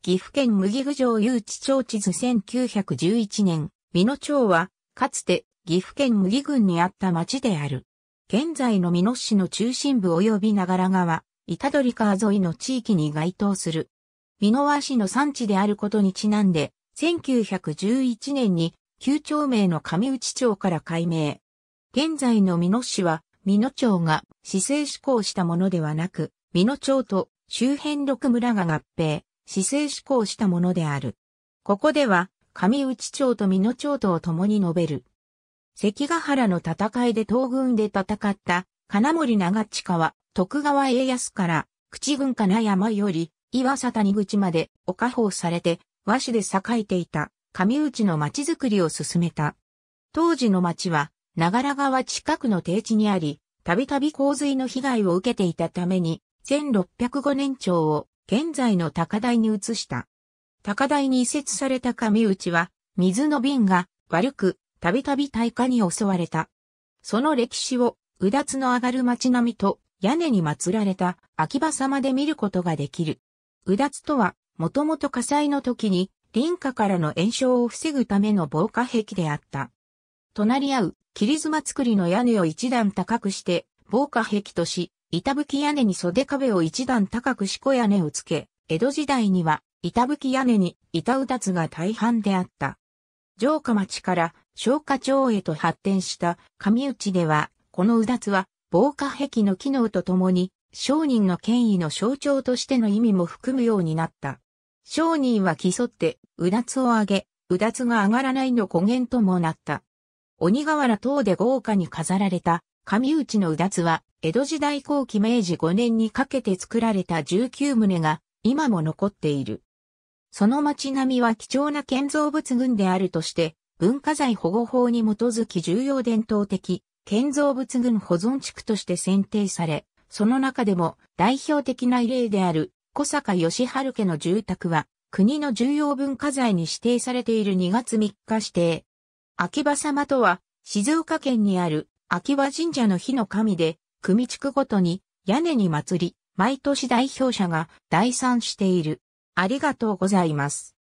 岐阜県麦郡城誘致町地図1911年、美濃町は、かつて岐阜県麦郡にあった町である。現在の美濃市の中心部及び長良川、板取川沿いの地域に該当する。美濃和市の産地であることにちなんで、1911年に旧町名の上内町から改名。現在の美濃市は、美濃町が市政施行したものではなく、美濃町と周辺六村が合併。姿勢志向したものである。ここでは、上内町と美濃町とを共に述べる。関ヶ原の戦いで東軍で戦った金森長近は徳川家康から口軍金山より岩佐谷口までお家宝されて和紙で栄えていた上内の町づくりを進めた。当時の町は長良川近くの低地にあり、たびたび洪水の被害を受けていたために、1605年町を現在の高台に移した。高台に移設された上内は、水の瓶が悪く、たびたび大火に襲われた。その歴史を、うだつの上がる街並みと、屋根に祀られた秋葉様で見ることができる。うだつとは、もともと火災の時に、林家からの炎症を防ぐための防火壁であった。隣り合う、切妻造りの屋根を一段高くして、防火壁とし、板吹屋根に袖壁を一段高く四股屋根をつけ、江戸時代には板吹屋根に板うたつが大半であった。城下町から昇華町へと発展した上内では、このうだつは防火壁の機能とともに、商人の権威の象徴としての意味も含むようになった。商人は競って、うだつを上げ、うだつが上がらないの語源ともなった。鬼瓦等で豪華に飾られた上内のうだつは、江戸時代後期明治5年にかけて作られた19棟が、今も残っている。その町並みは貴重な建造物群であるとして、文化財保護法に基づき重要伝統的建造物群保存地区として選定され、その中でも代表的な異例である小坂義春家の住宅は国の重要文化財に指定されている2月3日指定。秋葉様とは静岡県にある秋葉神社の火の神で、組地区ごとに屋根に祭り、毎年代表者が代参している。ありがとうございます。